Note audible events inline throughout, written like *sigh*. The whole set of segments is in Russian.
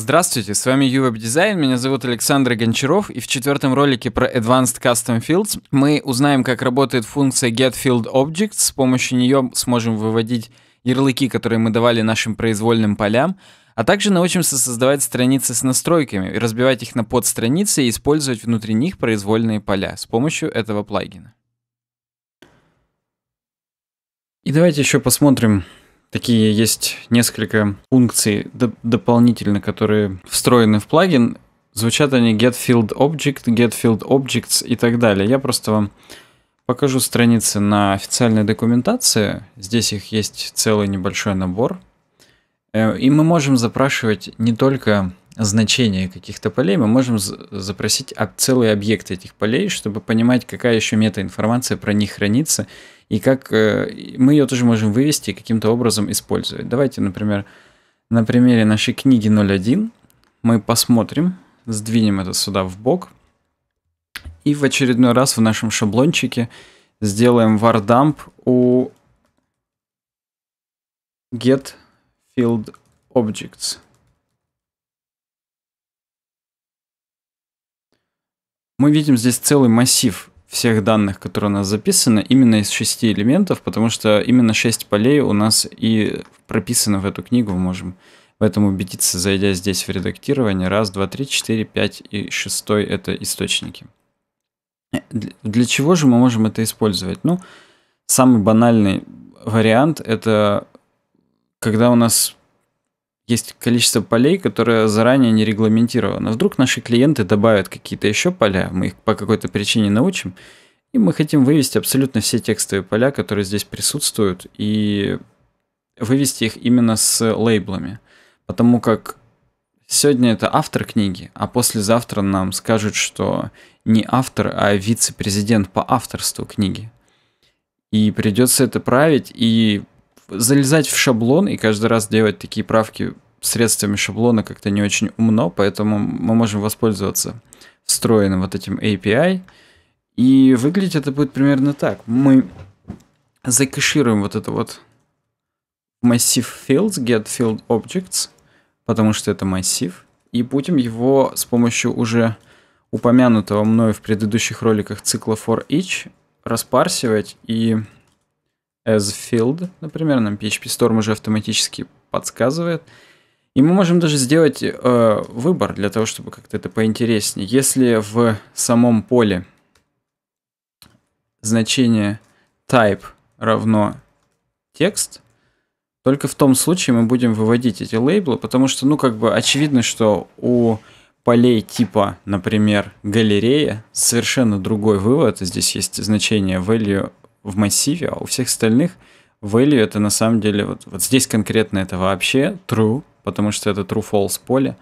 Здравствуйте, с вами UWeb Design, меня зовут Александр Гончаров, и в четвертом ролике про Advanced Custom Fields мы узнаем, как работает функция get_field_objects, с помощью нее сможем выводить ярлыки, которые мы давали нашим произвольным полям, а также научимся создавать страницы с настройками, разбивать их на подстраницы и использовать внутри них произвольные поля с помощью этого плагина. И давайте еще посмотрим такие есть несколько функций дополнительно, которые встроены в плагин. Звучат они get field object, get field objects и так далее. Я просто вам покажу страницы на официальной документации. Здесь их есть целый небольшой набор. Э, и мы можем запрашивать не только значение каких-то полей, мы можем запросить целый объект этих полей, чтобы понимать, какая еще метаинформация про них хранится, и как э, мы ее тоже можем вывести и каким-то образом использовать. Давайте, например, на примере нашей книги 01 мы посмотрим, сдвинем это сюда в бок, и в очередной раз в нашем шаблончике сделаем вардамп у get field objects. Мы видим здесь целый массив всех данных, которые у нас записаны, именно из шести элементов, потому что именно шесть полей у нас и прописано в эту книгу, мы можем в этом убедиться, зайдя здесь в редактирование. Раз, два, три, четыре, пять и шестой — это источники. Э, для чего же мы можем это использовать? Ну, самый банальный вариант — это когда у нас есть количество полей, которое заранее не регламентировано. Вдруг наши клиенты добавят какие-то еще поля, мы их по какой-то причине научим, и мы хотим вывести абсолютно все текстовые поля, которые здесь присутствуют, и вывести их именно с лейблами. Потому как сегодня это автор книги, а послезавтра нам скажут, что не автор, а вице-президент по авторству книги. И придется это править, и залезать в шаблон и каждый раз делать такие правки средствами шаблона как-то не очень умно, поэтому мы можем воспользоваться встроенным вот этим API. И выглядит это будет примерно так. Мы закэшируем вот это вот массив fields, get field objects, потому что это массив, и будем его с помощью уже упомянутого мной в предыдущих роликах цикла for each распарсивать и as field, например, нам PHP Storm уже автоматически подсказывает. И мы можем даже сделать э, выбор для того, чтобы как-то это поинтереснее. Если в самом поле значение type равно текст, только в том случае мы будем выводить эти лейблы, потому что, ну, как бы очевидно, что у полей типа, например, галерея, совершенно другой вывод. Здесь есть значение value в массиве, а у всех остальных value это на самом деле вот, вот здесь конкретно это вообще true, потому что это true-false поле.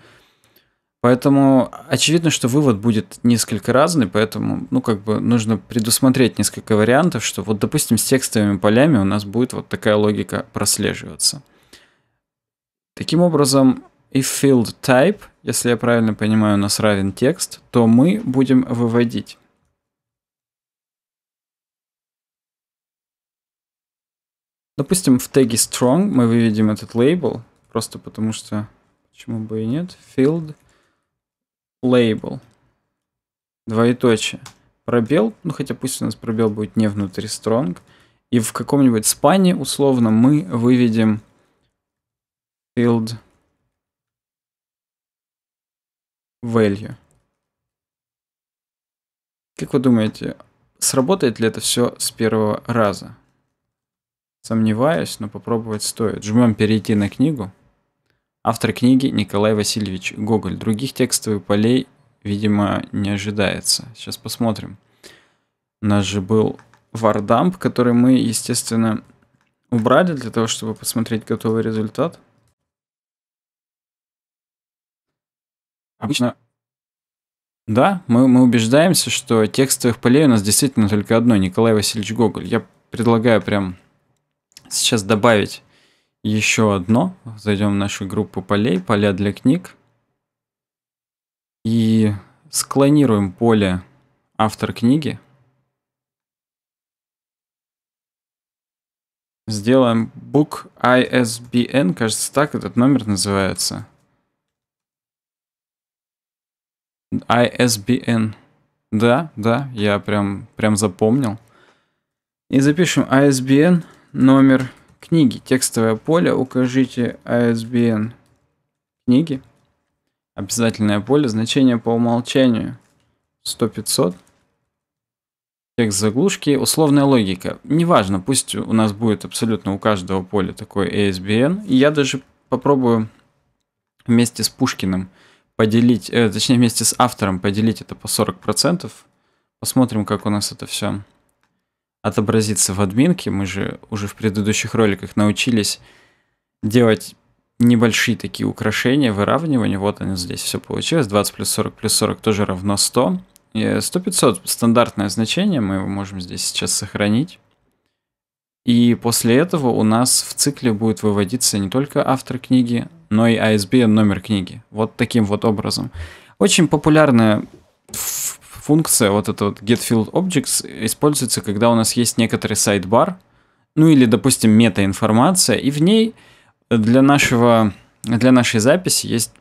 Поэтому очевидно, что вывод будет несколько разный, поэтому, ну, как бы нужно предусмотреть несколько вариантов, что вот, допустим, с текстовыми полями у нас будет вот такая логика прослеживаться. Таким образом, if field type, если я правильно понимаю, у нас равен текст, то мы будем выводить Допустим, в теге strong мы выведем этот лейбл, просто потому что почему бы и нет. Field label. Двоеточие. Пробел, ну хотя пусть у нас пробел будет не внутри strong. И в каком-нибудь спане, условно, мы выведем field value. Как вы думаете, сработает ли это все с первого раза? Сомневаюсь, но попробовать стоит. Жмем перейти на книгу. Автор книги Николай Васильевич Гоголь. Других текстовых полей, видимо, не ожидается. Сейчас посмотрим. У нас же был вардамп, который мы, естественно, убрали для того, чтобы посмотреть готовый результат. Обычно да, мы, мы убеждаемся, что текстовых полей у нас действительно только одно, Николай Васильевич Гоголь. Я предлагаю прям сейчас добавить еще одно. Зайдем в нашу группу полей, поля для книг. И склонируем поле автор книги. Сделаем book ISBN, кажется так этот номер называется. ISBN. Да, да, я прям, прям запомнил. И запишем ISBN номер книги, текстовое поле, укажите ISBN а книги, обязательное поле, значение по умолчанию 100-500, текст заглушки, условная логика. Неважно, пусть у нас будет абсолютно у каждого поля такой ISBN, а и я даже попробую вместе с Пушкиным поделить, э, точнее вместе с автором поделить это по 40%, посмотрим, как у нас это все отобразиться в админке. Мы же уже в предыдущих роликах научились делать небольшие такие украшения, выравнивания. Вот они здесь все получилось. 20 плюс 40 плюс 40 тоже равно 100. 100-500 стандартное значение, мы его можем здесь сейчас сохранить. И после этого у нас в цикле будет выводиться не только автор книги, но и ISBN а номер книги. Вот таким вот образом. Очень популярная функция, вот эта вот getFieldObjects, используется, когда у нас есть некоторый сайдбар, ну или, допустим, метаинформация, и в ней для, нашего, для нашей записи есть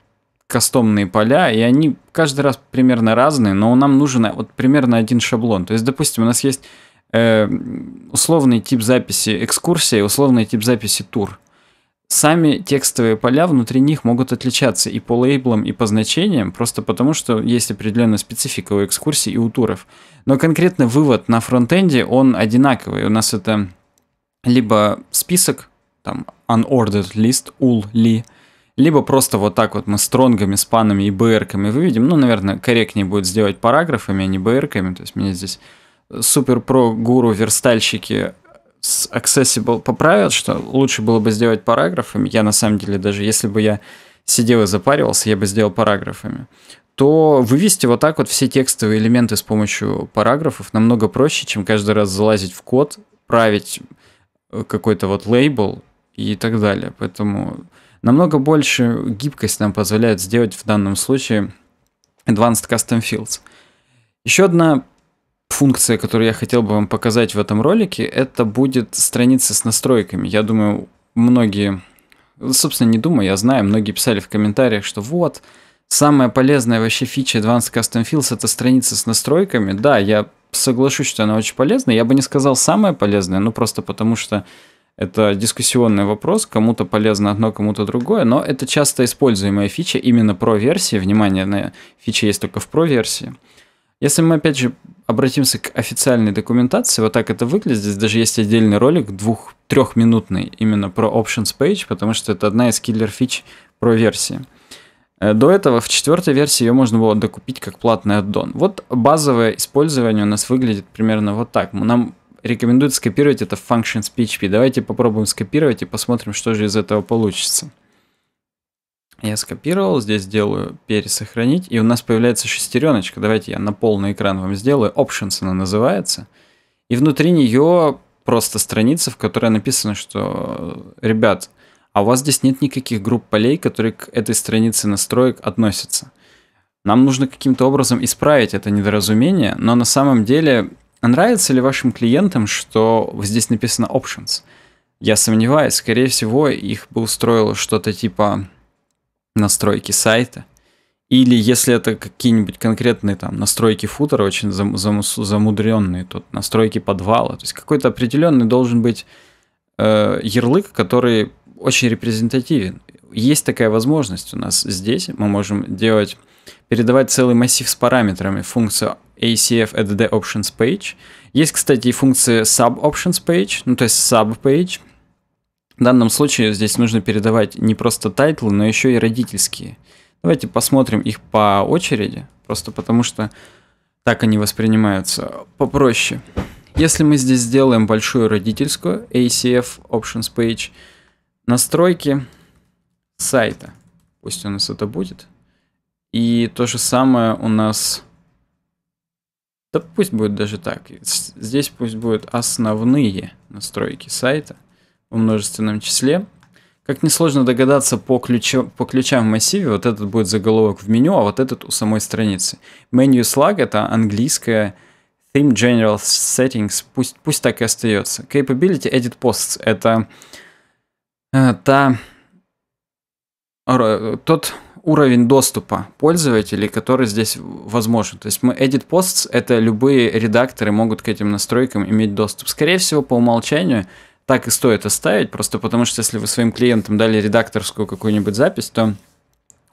кастомные поля, и они каждый раз примерно разные, но нам нужен вот примерно один шаблон. То есть, допустим, у нас есть э, условный тип записи экскурсия условный тип записи тур сами текстовые поля внутри них могут отличаться и по лейблам, и по значениям, просто потому что есть определенная специфика у экскурсий и у туров. Но конкретно вывод на фронтенде, он одинаковый. У нас это либо список, там, unordered list, ul, li, либо просто вот так вот мы стронгами, спанами и брками выведем. Ну, наверное, корректнее будет сделать параграфами, а не брками. То есть меня здесь супер про гуру верстальщики с Accessible поправят, что лучше было бы сделать параграфами, я на самом деле даже если бы я сидел и запаривался, я бы сделал параграфами, то вывести вот так вот все текстовые элементы с помощью параграфов намного проще, чем каждый раз залазить в код, править э, какой-то вот лейбл и так далее. Поэтому намного больше гибкость нам позволяет сделать в данном случае Advanced Custom Fields. Еще одна функция, которую я хотел бы вам показать в этом ролике, это будет страница с настройками. Я думаю, многие, собственно, не думаю, я знаю, многие писали в комментариях, что вот, самая полезная вообще фича Advanced Custom Fields это страница с настройками. Да, я соглашусь, что она очень полезна. Я бы не сказал самая полезная, ну просто потому что это дискуссионный вопрос, кому-то полезно одно, кому-то другое, но это часто используемая фича именно про версии. Внимание, на фича есть только в про версии. Если мы опять же обратимся к официальной документации. Вот так это выглядит. Здесь даже есть отдельный ролик, двух трехминутный именно про Options Page, потому что это одна из киллер фич про версии. Э, до этого в четвертой версии ее можно было докупить как платный аддон. Вот базовое использование у нас выглядит примерно вот так. Нам рекомендуют скопировать это в Functions functions.php. Давайте попробуем скопировать и посмотрим, что же из этого получится. Я скопировал, здесь делаю пересохранить, и у нас появляется шестереночка. Давайте я на полный экран вам сделаю. Options она называется. И внутри нее просто страница, в которой написано, что, ребят, а у вас здесь нет никаких групп полей, которые к этой странице настроек относятся. Нам нужно каким-то образом исправить это недоразумение, но на самом деле нравится ли вашим клиентам, что здесь написано options? Я сомневаюсь, скорее всего, их бы устроило что-то типа настройки сайта. Или если это какие-нибудь конкретные там настройки футера, очень зам, зам, замудренные, тут настройки подвала. То есть какой-то определенный должен быть э, ярлык, который очень репрезентативен. Есть такая возможность у нас здесь. Мы можем делать, передавать целый массив с параметрами функцию ACF add options page. Есть, кстати, и функция sub options page, ну то есть sub page – в данном случае здесь нужно передавать не просто тайтлы, но еще и родительские. Давайте посмотрим их по очереди, просто потому что так они воспринимаются попроще. Если мы здесь сделаем большую родительскую ACF Options Page, настройки сайта, пусть у нас это будет. И то же самое у нас, да пусть будет даже так, здесь пусть будут основные настройки сайта в множественном числе. Как несложно догадаться по, ключу, по ключам в массиве, вот этот будет заголовок в меню, а вот этот у самой страницы. Menu slug это английское theme general settings, пусть, пусть так и остается. Capability edit posts это э, та, э, тот уровень доступа пользователей, который здесь возможен. То есть мы edit posts это любые редакторы могут к этим настройкам иметь доступ. Скорее всего по умолчанию так и стоит оставить, просто потому что если вы своим клиентам дали редакторскую какую-нибудь запись, то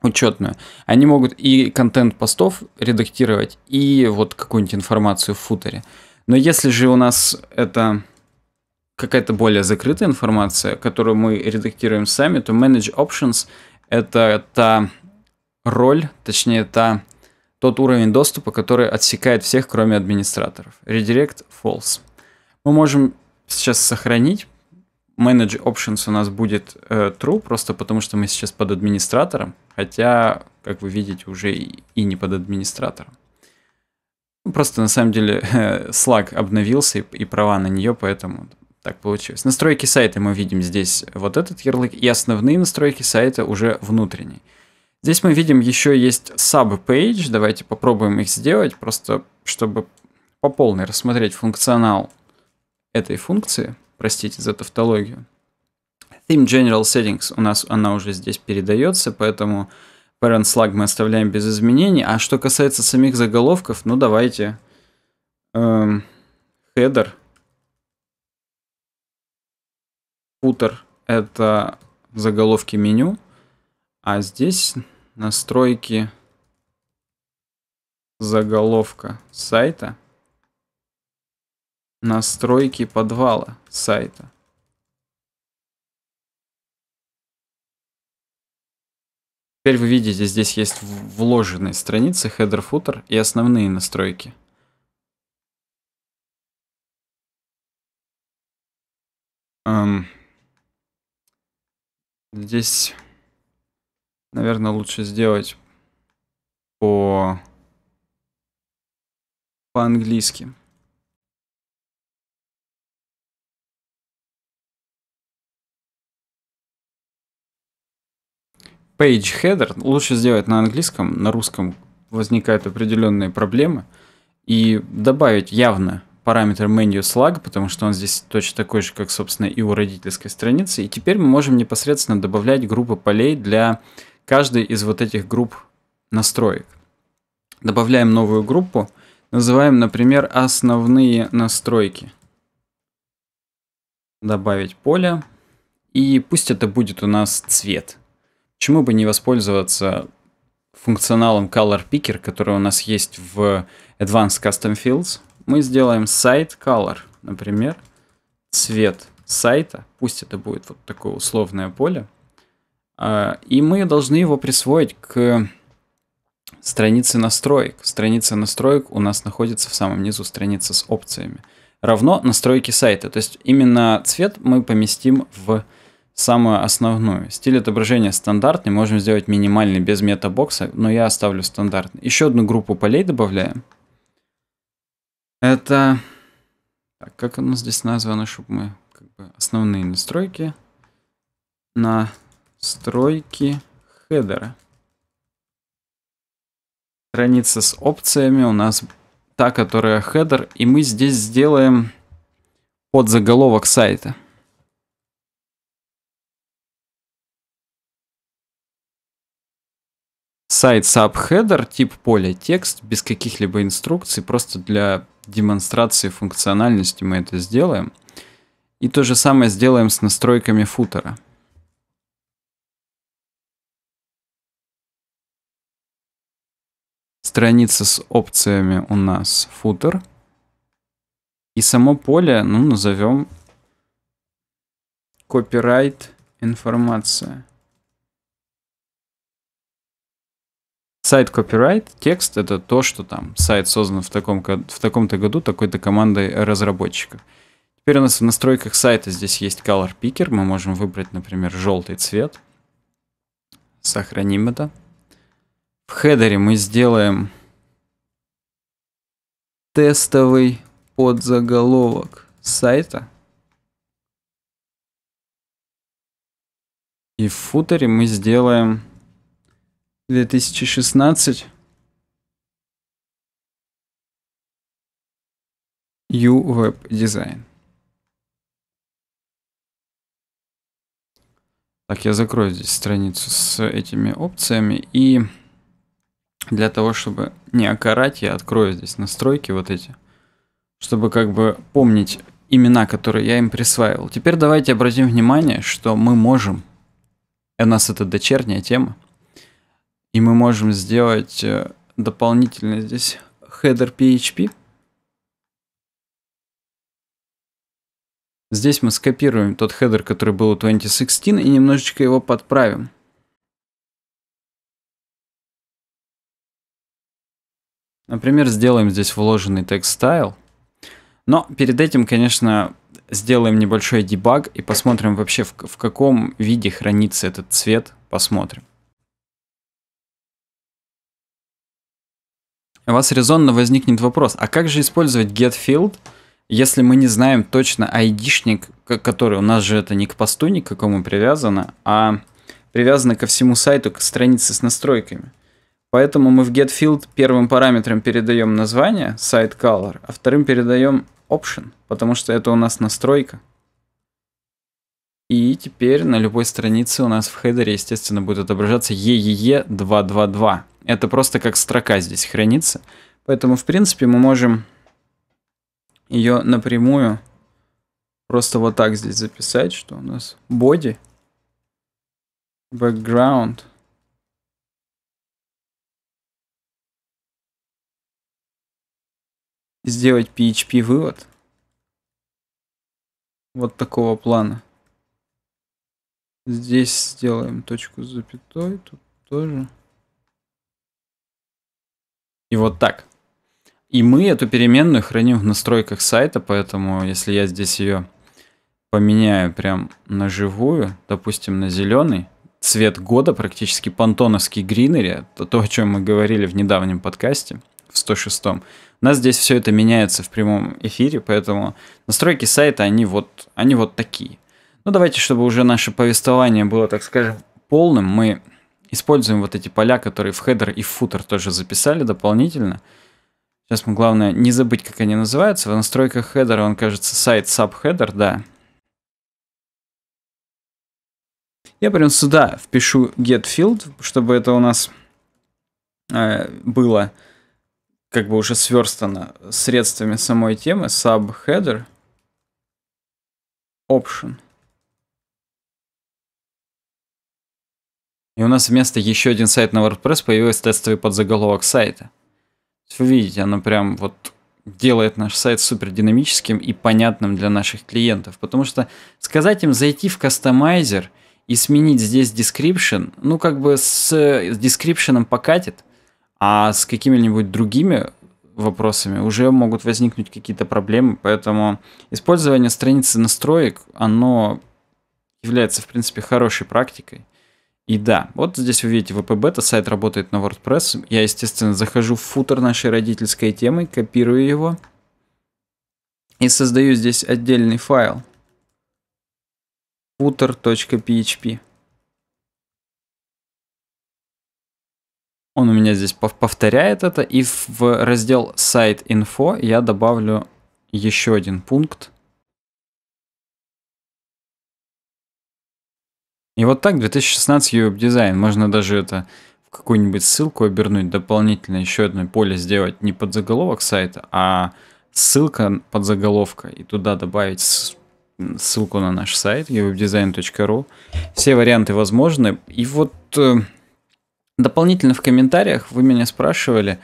учетную, они могут и контент постов редактировать, и вот какую-нибудь информацию в футере. Но если же у нас это какая-то более закрытая информация, которую мы редактируем сами, то Manage Options – это та роль, точнее, та, тот уровень доступа, который отсекает всех, кроме администраторов. Redirect – false. Мы можем сейчас сохранить. Manage Options у нас будет э, true, просто потому что мы сейчас под администратором, хотя, как вы видите, уже и, и не под администратором. Ну, просто на самом деле э, *laughs* Slack обновился и, и права на нее, поэтому так получилось. Настройки сайта мы видим здесь вот этот ярлык и основные настройки сайта уже внутренние. Здесь мы видим еще есть sub-page, давайте попробуем их сделать, просто чтобы по полной рассмотреть функционал этой функции, простите за тавтологию, theme general settings у нас она уже здесь передается, поэтому parent slug мы оставляем без изменений. А что касается самих заголовков, ну давайте эм, header, footer это заголовки меню, а здесь настройки заголовка сайта – Настройки подвала сайта. Теперь вы видите, здесь есть вложенные страницы, хедер, футер и основные настройки. Эм, здесь, наверное, лучше сделать по по-английски. page header лучше сделать на английском, на русском возникают определенные проблемы. И добавить явно параметр menu slug, потому что он здесь точно такой же, как, собственно, и у родительской страницы. И теперь мы можем непосредственно добавлять группы полей для каждой из вот этих групп настроек. Добавляем новую группу, называем, например, основные настройки. Добавить поле. И пусть это будет у нас цвет. Почему бы не воспользоваться функционалом Color Picker, который у нас есть в Advanced Custom Fields? Мы сделаем сайт Color, например, цвет сайта, пусть это будет вот такое условное поле, а, и мы должны его присвоить к странице настроек. Страница настроек у нас находится в самом низу страница с опциями. Равно настройки сайта. То есть именно цвет мы поместим в самую основную. Стиль отображения стандартный, можем сделать минимальный без метабокса, но я оставлю стандартный. Еще одну группу полей добавляем. Это... Так, как оно здесь названо, чтобы мы... Как бы основные настройки. Настройки хедера. Страница с опциями у нас та, которая хедер. И мы здесь сделаем подзаголовок сайта. сайт subheader, тип поля текст, без каких-либо инструкций, просто для демонстрации функциональности мы это сделаем. И то же самое сделаем с настройками футера. Страница с опциями у нас футер. И само поле, ну, назовем копирайт информация. сайт копирайт, текст — это то, что там сайт создан в, таком, в таком-то году такой-то командой разработчиков. Теперь у нас в настройках сайта здесь есть Color Picker. Мы можем выбрать, например, желтый цвет. Сохраним это. В хедере мы сделаем тестовый подзаголовок сайта. И в футере мы сделаем 2016. U-Web Design. Так, я закрою здесь страницу с этими опциями. И для того, чтобы не окорать, я открою здесь настройки вот эти, чтобы как бы помнить имена, которые я им присваивал. Теперь давайте обратим внимание, что мы можем, у нас это дочерняя тема, и мы можем сделать э, дополнительно здесь header PHP. Здесь мы скопируем тот хедер, который был у 2016, и немножечко его подправим. Например, сделаем здесь вложенный текст стайл. Но перед этим, конечно, сделаем небольшой дебаг и посмотрим вообще, в, в каком виде хранится этот цвет. Посмотрим. у вас резонно возникнет вопрос, а как же использовать getField, если мы не знаем точно айдишник, который у нас же это не к посту ни к какому привязано, а привязано ко всему сайту, к странице с настройками. Поэтому мы в getField первым параметром передаем название, сайт color, а вторым передаем option, потому что это у нас настройка. И теперь на любой странице у нас в хедере, естественно, будет отображаться EEE222. Это просто как строка здесь хранится. Поэтому, в принципе, мы можем ее напрямую просто вот так здесь записать, что у нас body, background. Сделать PHP вывод. Вот такого плана. Здесь сделаем точку с запятой, тут тоже. И вот так. И мы эту переменную храним в настройках сайта, поэтому если я здесь ее поменяю прям на живую, допустим, на зеленый, цвет года, практически понтоновский гринери, то, то, о чем мы говорили в недавнем подкасте, в 106 -м. У нас здесь все это меняется в прямом эфире, поэтому настройки сайта, они вот, они вот такие. Ну, давайте, чтобы уже наше повествование было, так скажем, полным, мы Используем вот эти поля, которые в хедер и в футер тоже записали дополнительно. Сейчас мы, главное, не забыть, как они называются. В настройках хедера он, кажется, сайт subheader, да. Я прям сюда впишу get field, чтобы это у нас э, было как бы уже сверстано средствами самой темы. Subheader. Option. И у нас вместо еще один сайт на WordPress появился тестовый подзаголовок сайта. Вы видите, оно прям вот делает наш сайт супер динамическим и понятным для наших клиентов. Потому что сказать им зайти в кастомайзер и сменить здесь description, ну как бы с, с description покатит, а с какими-нибудь другими вопросами уже могут возникнуть какие-то проблемы. Поэтому использование страницы настроек, оно является в принципе хорошей практикой. И да, вот здесь вы видите VPBeta, сайт работает на WordPress. Я, естественно, захожу в футер нашей родительской темы, копирую его и создаю здесь отдельный файл footer.php. Он у меня здесь повторяет это, и в раздел сайт инфо я добавлю еще один пункт – И вот так 2016 UAP дизайн. Можно даже это в какую-нибудь ссылку обернуть, дополнительно еще одно поле сделать не под заголовок сайта, а ссылка под заголовка. И туда добавить ссылку на наш сайт uwebdesign.ru. Все варианты возможны. И вот э, дополнительно в комментариях вы меня спрашивали,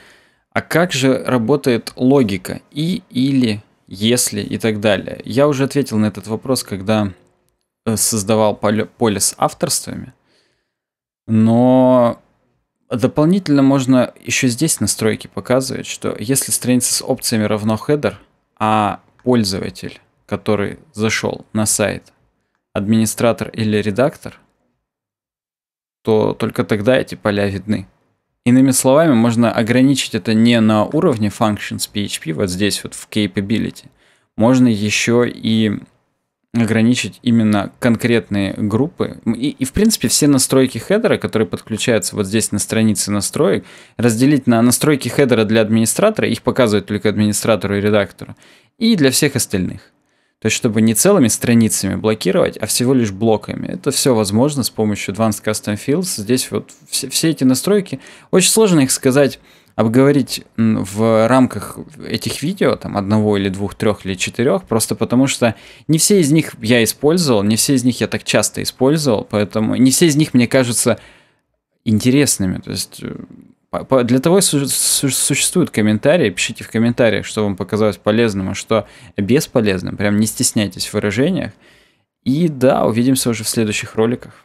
а как же работает логика и или если и так далее. Я уже ответил на этот вопрос, когда Э, создавал поле с авторствами, но дополнительно можно еще здесь настройки показывать, что если страница с опциями равно header, а пользователь, который зашел на сайт, администратор или редактор, то только тогда эти поля видны. Иными словами, можно ограничить это не на уровне functions PHP, вот здесь вот в capability, можно еще и ограничить именно конкретные группы. И, и в принципе все настройки хедера, которые подключаются вот здесь на странице настроек, разделить на настройки хедера для администратора, их показывают только администратору и редактору, и для всех остальных. То есть, чтобы не целыми страницами блокировать, а всего лишь блоками. Это все возможно с помощью Advanced Custom Fields. Здесь вот все, все эти настройки. Очень сложно их сказать обговорить в рамках этих видео, там, одного или двух, трех или четырех, просто потому что не все из них я использовал, не все из них я так часто использовал, поэтому не все из них мне кажутся интересными. То есть э, для того и существуют комментарии. Пишите в комментариях, что вам показалось полезным, а что бесполезным. Прям не стесняйтесь в выражениях. И да, увидимся уже в следующих роликах.